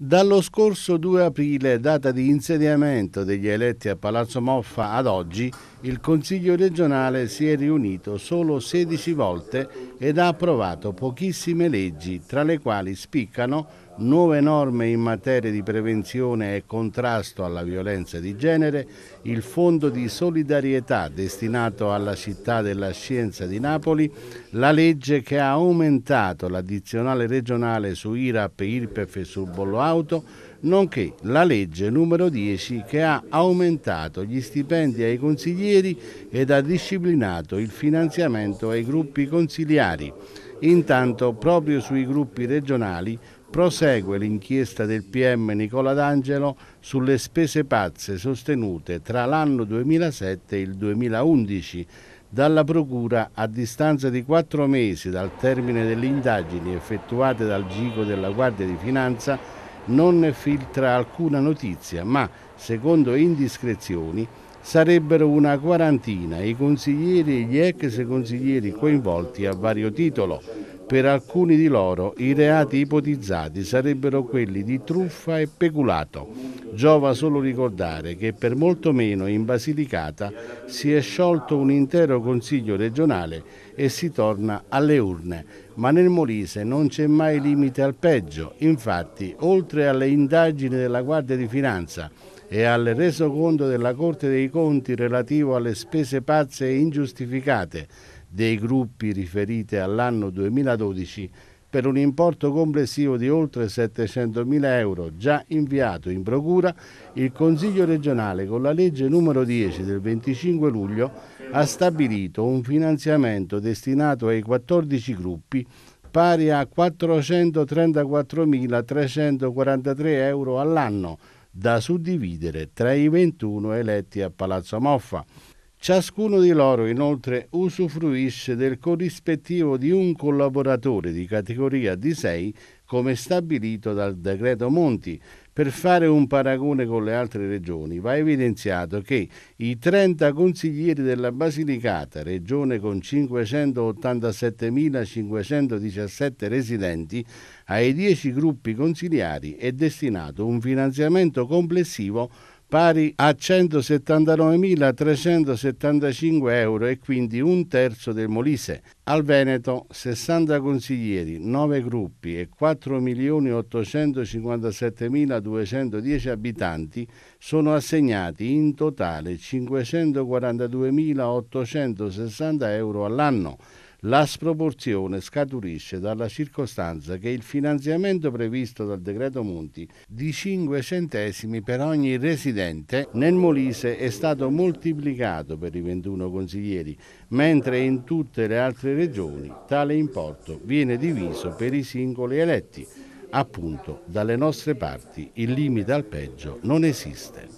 Dallo scorso 2 aprile, data di insediamento degli eletti a Palazzo Moffa ad oggi, il Consiglio regionale si è riunito solo 16 volte ed ha approvato pochissime leggi, tra le quali spiccano nuove norme in materia di prevenzione e contrasto alla violenza di genere, il Fondo di solidarietà destinato alla città della scienza di Napoli, la legge che ha aumentato l'addizionale regionale su IRAP, IRPEF e sul bollo auto, nonché la legge numero 10 che ha aumentato gli stipendi ai consiglieri ed ha disciplinato il finanziamento ai gruppi consigliari. Intanto proprio sui gruppi regionali prosegue l'inchiesta del PM Nicola D'Angelo sulle spese pazze sostenute tra l'anno 2007 e il 2011 dalla Procura a distanza di quattro mesi dal termine delle indagini effettuate dal Gico della Guardia di Finanza non filtra alcuna notizia, ma, secondo indiscrezioni, sarebbero una quarantina i consiglieri e gli ex consiglieri coinvolti a vario titolo per alcuni di loro i reati ipotizzati sarebbero quelli di truffa e peculato. Giova solo ricordare che per molto meno in Basilicata si è sciolto un intero consiglio regionale e si torna alle urne. Ma nel Molise non c'è mai limite al peggio. Infatti, oltre alle indagini della Guardia di Finanza e al resoconto della Corte dei Conti relativo alle spese pazze e ingiustificate, dei gruppi riferite all'anno 2012 per un importo complessivo di oltre 700 mila euro già inviato in procura, il Consiglio regionale con la legge numero 10 del 25 luglio ha stabilito un finanziamento destinato ai 14 gruppi pari a 434.343 euro all'anno da suddividere tra i 21 eletti a Palazzo Moffa. Ciascuno di loro inoltre usufruisce del corrispettivo di un collaboratore di categoria D6 come stabilito dal decreto Monti. Per fare un paragone con le altre regioni va evidenziato che i 30 consiglieri della Basilicata, regione con 587.517 residenti, ai 10 gruppi consigliari è destinato un finanziamento complessivo pari a 179.375 euro e quindi un terzo del Molise. Al Veneto 60 consiglieri, 9 gruppi e 4.857.210 abitanti sono assegnati in totale 542.860 euro all'anno la sproporzione scaturisce dalla circostanza che il finanziamento previsto dal decreto Monti di 5 centesimi per ogni residente nel Molise è stato moltiplicato per i 21 consiglieri, mentre in tutte le altre regioni tale importo viene diviso per i singoli eletti. Appunto, dalle nostre parti il limite al peggio non esiste.